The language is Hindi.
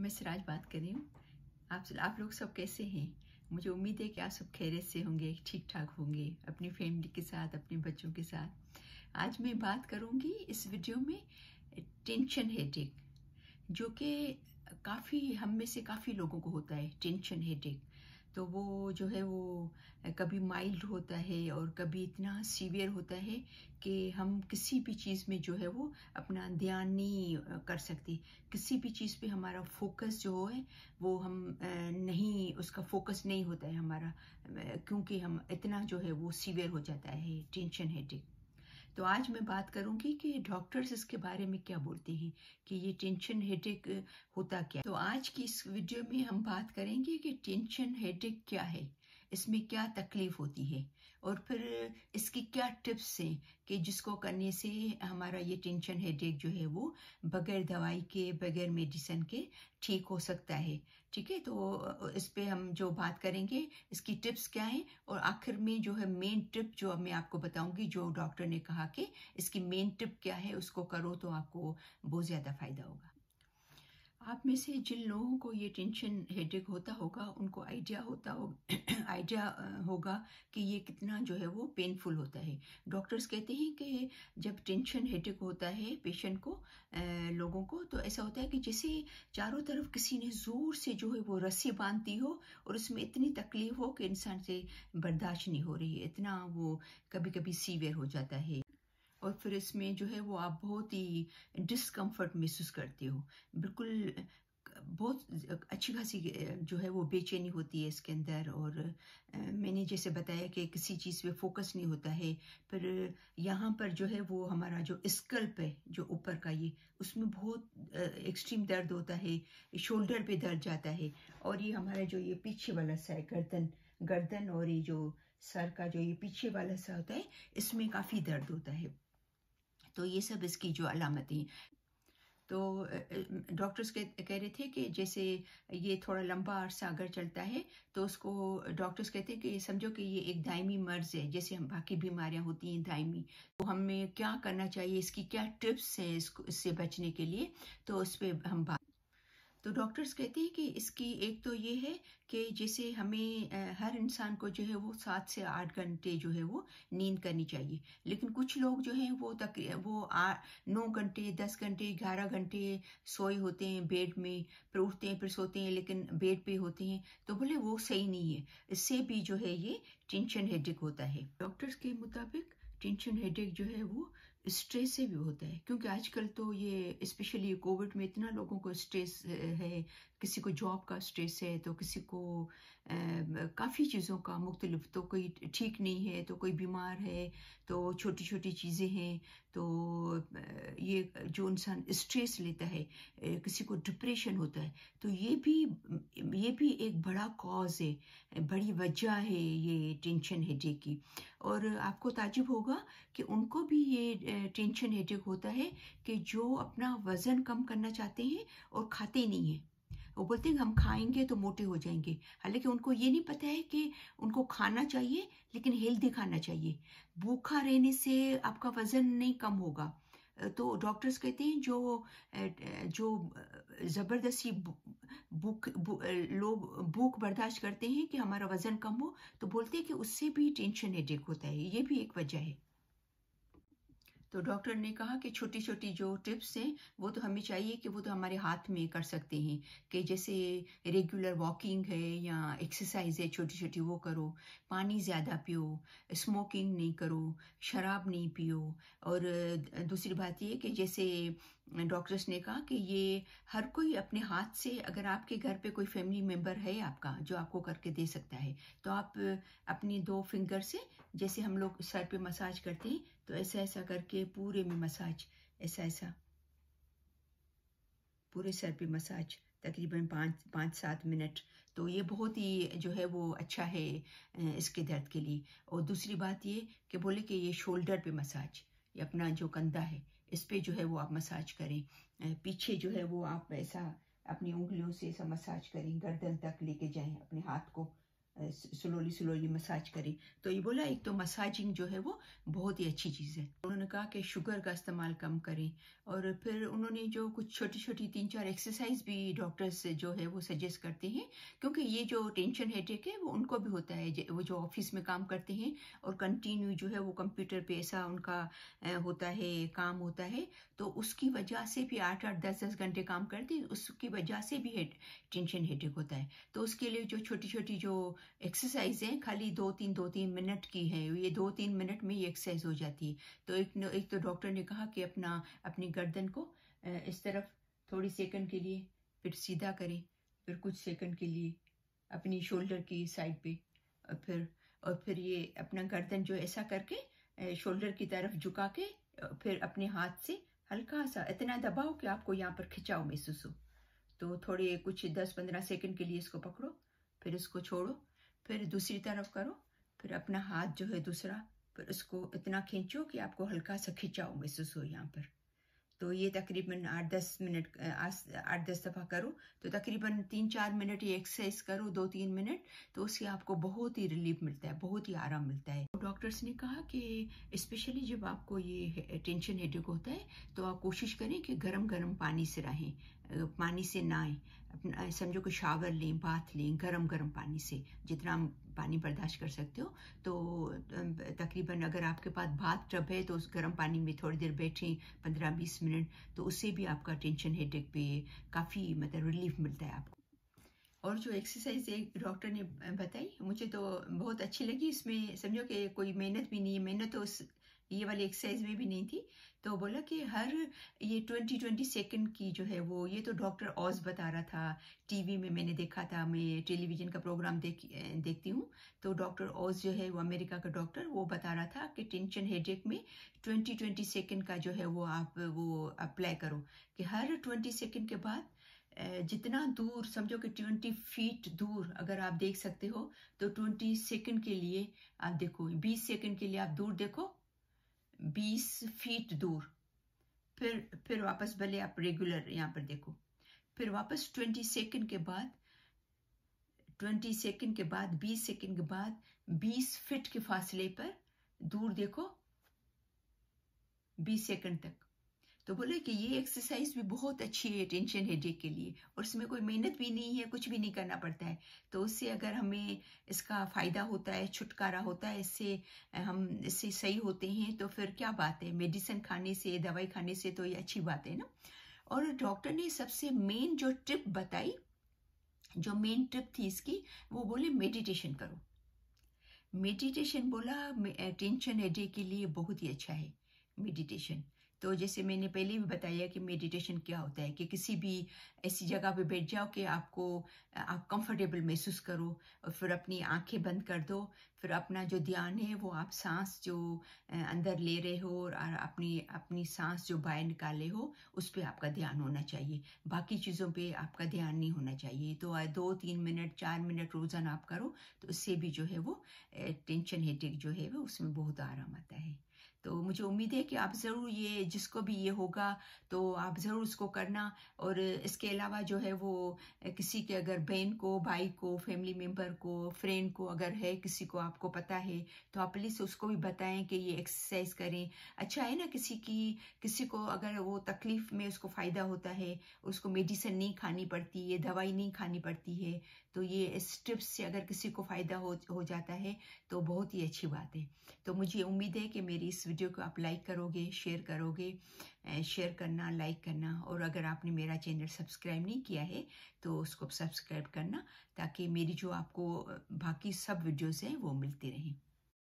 मैं सिराज बात कर रही हूँ आप आप लोग सब कैसे हैं मुझे उम्मीद है कि आप सब खैरियत से होंगे ठीक ठाक होंगे अपनी फैमिली के साथ अपने बच्चों के साथ आज मैं बात करूँगी इस वीडियो में टेंशन हेडेक जो कि काफ़ी हम में से काफ़ी लोगों को होता है टेंशन हेडेक तो वो जो है वो कभी माइल्ड होता है और कभी इतना सीवियर होता है कि हम किसी भी चीज़ में जो है वो अपना ध्यान नहीं कर सकते किसी भी चीज़ पे हमारा फोकस जो है वो हम नहीं उसका फोकस नहीं होता है हमारा क्योंकि हम इतना जो है वो सीवियर हो जाता है टेंशन हेडेक तो आज मैं बात करूंगी कि डॉक्टर्स इसके बारे में क्या बोलते हैं कि ये टेंशन हेडेक होता क्या तो आज की इस वीडियो में हम बात करेंगे कि टेंशन हेडेक क्या है इसमें क्या तकलीफ होती है और फिर इसकी क्या टिप्स हैं कि जिसको करने से हमारा ये टेंशन हेडेक जो है वो बगैर दवाई के बगैर मेडिसिन के ठीक हो सकता है ठीक है तो इस पर हम जो बात करेंगे इसकी टिप्स क्या हैं और आखिर में जो है मेन टिप जो मैं आपको बताऊंगी जो डॉक्टर ने कहा कि इसकी मेन टिप क्या है उसको करो तो आपको बहुत ज़्यादा फायदा होगा आप में से जिन लोगों को ये टेंशन हेडेक होता होगा उनको आइडिया होता हो आइडिया होगा कि ये कितना जो है वो पेनफुल होता है डॉक्टर्स कहते हैं कि जब टेंशन हेडेक होता है पेशेंट को लोगों को तो ऐसा होता है कि जैसे चारों तरफ किसी ने ज़ोर से जो है वो रस्सी बांधती हो और उसमें इतनी तकलीफ हो कि इंसान से बर्दाश्त नहीं हो रही है इतना वो कभी कभी सीवियर हो जाता है और फिर इसमें जो है वो आप बहुत ही डिसकम्फर्ट महसूस करते हो बिल्कुल बहुत अच्छी खासी जो है वो बेचैनी होती है इसके अंदर और मैंने जैसे बताया कि किसी चीज़ पे फोकस नहीं होता है पर यहाँ पर जो है वो हमारा जो स्कल्प है जो ऊपर का ये उसमें बहुत एक्सट्रीम दर्द होता है शोल्डर पे दर्द जाता है और ये हमारा जो ये पीछे वाला सा है गर्दन गर्दन और ये जो सर का जो ये पीछे वाला सा होता है इसमें काफ़ी दर्द होता है तो ये सब इसकी जो अलामतें तो डॉक्टर्स कह रहे थे कि जैसे ये थोड़ा लंबा अरसा अगर चलता है तो उसको डॉक्टर्स कहते हैं कि समझो कि ये एक दायमी मर्ज है जैसे हम बाकी बीमारियां होती हैं दायमी तो हमें क्या करना चाहिए इसकी क्या टिप्स हैं इसको इससे बचने के लिए तो उस पर हम बात तो डॉक्टर्स कहते हैं कि इसकी एक तो ये है कि जैसे हमें हर इंसान को जो है वो सात से आठ घंटे जो है वो नींद करनी चाहिए लेकिन कुछ लोग जो हैं वो तक वो आ, नौ घंटे दस घंटे ग्यारह घंटे सोए होते हैं बेड में फिर उठते हैं फिर सोते हैं लेकिन बेड पे होते हैं तो बोले वो सही नहीं है इससे भी जो है ये टेंशन हेडेक होता है डॉक्टर्स के मुताबिक टेंशन हेडेक जो है वो स्ट्रेस से भी होता है क्योंकि आजकल तो ये स्पेशली कोविड में इतना लोगों को स्ट्रेस है किसी को जॉब का स्ट्रेस है तो किसी को काफ़ी चीज़ों का मुख्तलफ तो कोई ठीक नहीं है तो कोई बीमार है तो छोटी छोटी चीज़ें हैं तो ये जो इंसान स्ट्रेस लेता है किसी को डिप्रेशन होता है तो ये भी ये भी एक बड़ा कॉज है बड़ी वजह है ये टेंशन हेडेक की और आपको ताजुब होगा कि उनको भी ये टेंशन हेडेक होता है कि जो अपना वज़न कम करना चाहते हैं और खाते नहीं हैं वो बोलते हैं हम खाएंगे तो मोटे हो जाएंगे हालांकि उनको ये नहीं पता है कि उनको खाना चाहिए लेकिन हेल्दी खाना चाहिए भूखा रहने से आपका वजन नहीं कम होगा तो डॉक्टर्स कहते हैं जो जो ज़बरदस्ती भूख लोग भूख बर्दाश्त करते हैं कि हमारा वज़न कम हो तो बोलते हैं कि उससे भी टेंशन हेडेक होता है ये भी एक वजह है तो डॉक्टर ने कहा कि छोटी छोटी जो टिप्स हैं वो तो हमें चाहिए कि वो तो हमारे हाथ में कर सकते हैं कि जैसे रेगुलर वॉकिंग है या एक्सरसाइज है छोटी छोटी वो करो पानी ज़्यादा पियो स्मोकिंग नहीं करो शराब नहीं पियो और दूसरी बात ये कि जैसे डॉक्टर्स ने कहा कि ये हर कोई अपने हाथ से अगर आपके घर पे कोई फैमिली मेम्बर है आपका जो आपको करके दे सकता है तो आप अपनी दो फिंगर से जैसे हम लोग सर पे मसाज करते हैं तो ऐसा ऐसा करके पूरे में मसाज ऐसा ऐसा पूरे सर पे मसाज तकरीबन पाँच पाँच सात मिनट तो ये बहुत ही जो है वो अच्छा है इसके दर्द के लिए और दूसरी बात ये कि बोले कि ये शोल्डर पे मसाज ये अपना जो कंधा है इस पर जो है वो आप मसाज करें पीछे जो है वो आप ऐसा अपनी उंगलियों से ऐसा मसाज करें गर्दन तक लेके जाएं अपने हाथ को स्लोली स्लोली मसाज करी तो ये बोला एक तो मसाजिंग जो है वो बहुत ही अच्छी चीज़ है उन्होंने कहा कि शुगर का इस्तेमाल कम करें और फिर उन्होंने जो कुछ छोटी छोटी तीन चार एक्सरसाइज भी डॉक्टर्स जो है वो सजेस्ट करते हैं क्योंकि ये जो टेंशन हेडेक है वो उनको भी होता है वो जो ऑफिस में काम करते हैं और कंटिन्यू जो है वो कंप्यूटर पर ऐसा उनका होता है काम होता है तो उसकी वजह से भी आठ आठ दस दस घंटे काम करते उसकी वजह से भी टेंशन हेडेक होता है तो उसके लिए जो छोटी छोटी जो एक्सरसाइजें खाली दो तीन दो तीन मिनट की हैं ये दो तीन मिनट में ये एक्सरसाइज हो जाती है तो एक एक तो डॉक्टर ने कहा कि अपना अपनी गर्दन को इस तरफ थोड़ी सेकंड के लिए फिर सीधा करें फिर कुछ सेकंड के लिए अपनी शोल्डर की साइड पे और फिर और फिर ये अपना गर्दन जो ऐसा करके शोल्डर की तरफ झुका के फिर अपने हाथ से हल्का सा इतना दबाओ कि आपको यहाँ पर खिंचाओ महसूस हो तो थोड़े कुछ दस पंद्रह सेकंड के लिए इसको पकड़ो फिर इसको छोड़ो फिर दूसरी तरफ करो फिर अपना हाथ जो है दूसरा फिर उसको इतना खींचो कि आपको हल्का सा खिंचाओ महसूस हो यहाँ पर तो ये तकरीबन आठ दस मिनट आठ दस दफ़ा करो तो तकरीबन तीन चार मिनट ये एक्सरसाइज करो दो तीन मिनट तो उससे आपको बहुत ही रिलीफ मिलता है बहुत ही आराम मिलता है डॉक्टर्स तो ने कहा कि स्पेशली जब आपको ये टेंशन हेडेक होता है तो आप कोशिश करें कि गर्म गर्म पानी से रहें पानी से ना आए समझो कि शावर लें बाथ लें गर्म गर्म पानी से जितना पानी बर्दाश्त कर सकते हो तो तकरीबन अगर आपके पास बाथ टब है तो उस गर्म पानी में थोड़ी देर बैठें पंद्रह बीस मिनट तो उससे भी आपका टेंशन हेडेक पे काफ़ी मतलब रिलीफ मिलता है आपको और जो एक्सरसाइज एक डॉक्टर ने बताई मुझे तो बहुत अच्छी लगी इसमें समझो कि कोई मेहनत भी नहीं है मेहनत तो ये वाली एक्सरसाइज में भी नहीं थी तो बोला कि हर ये ट्वेंटी ट्वेंटी सेकेंड की जो है वो ये तो डॉक्टर ओज बता रहा था टीवी में मैंने देखा था मैं टेलीविज़न का प्रोग्राम देख देखती हूँ तो डॉक्टर ओज जो है वो अमेरिका का डॉक्टर वो बता रहा था कि टेंशन एक में ट्वेंटी ट्वेंटी सेकेंड का जो है वो आप वो अप्लाई करो कि हर ट्वेंटी सेकेंड के बाद जितना दूर समझो कि ट्वेंटी फीट दूर अगर आप देख सकते हो तो ट्वेंटी सेकेंड के लिए आप देखो बीस सेकेंड के लिए आप दूर देखो बीस फीट दूर फिर फिर वापस भले आप रेगुलर यहाँ पर देखो फिर वापस ट्वेंटी सेकेंड के बाद ट्वेंटी सेकेंड के बाद बीस सेकेंड के बाद बीस फिट के फासले पर दूर देखो बीस सेकेंड तक तो बोले कि ये एक्सरसाइज भी बहुत अच्छी है टेंशन हेडेक के लिए और इसमें कोई मेहनत भी नहीं है कुछ भी नहीं करना पड़ता है तो उससे अगर हमें इसका फ़ायदा होता है छुटकारा होता है इससे हम इससे सही होते हैं तो फिर क्या बात है मेडिसिन खाने से दवाई खाने से तो ये अच्छी बात है ना और डॉक्टर ने सबसे मेन जो ट्रिप बताई जो मेन ट्रिप थी इसकी वो बोले मेडिटेशन करो मेडिटेशन बोला टेंशन हेडे के लिए बहुत ही अच्छा है मेडिटेशन तो जैसे मैंने पहले भी बताया कि मेडिटेशन क्या होता है कि किसी भी ऐसी जगह पे बैठ जाओ कि आपको आप कंफर्टेबल महसूस करो और फिर अपनी आंखें बंद कर दो फिर अपना जो ध्यान है वो आप सांस जो अंदर ले रहे हो और अपनी अपनी सांस जो बाहर निकाले हो उस पर आपका ध्यान होना चाहिए बाकी चीज़ों पर आपका ध्यान नहीं होना चाहिए तो दो तीन मिनट चार मिनट रोज़ाना आप करो तो उससे भी जो है वो टेंशन हेटेक जो है वो उसमें बहुत आराम आता है तो मुझे उम्मीद है कि आप ज़रूर ये जिसको भी ये होगा तो आप ज़रूर उसको करना और इसके अलावा जो है वो किसी के अगर बहन को भाई को फैमिली मेम्बर को फ्रेंड को अगर है किसी को आपको पता है तो आप प्लीज़ उसको भी बताएं कि ये एक्सरसाइज करें अच्छा है ना किसी की किसी को अगर वो तकलीफ़ में उसको फ़ायदा होता है उसको मेडिसिन नहीं खानी पड़ती है दवाई नहीं खानी पड़ती है तो ये इस से अगर किसी को फ़ायदा हो हो जाता है तो बहुत ही अच्छी बात है तो मुझे उम्मीद है कि मेरी इस वीडियो को आप लाइक करोगे शेयर करोगे शेयर करना लाइक करना और अगर आपने मेरा चैनल सब्सक्राइब नहीं किया है तो उसको सब्सक्राइब करना ताकि मेरी जो आपको बाकी सब वीडियोज़ हैं वो मिलती रहें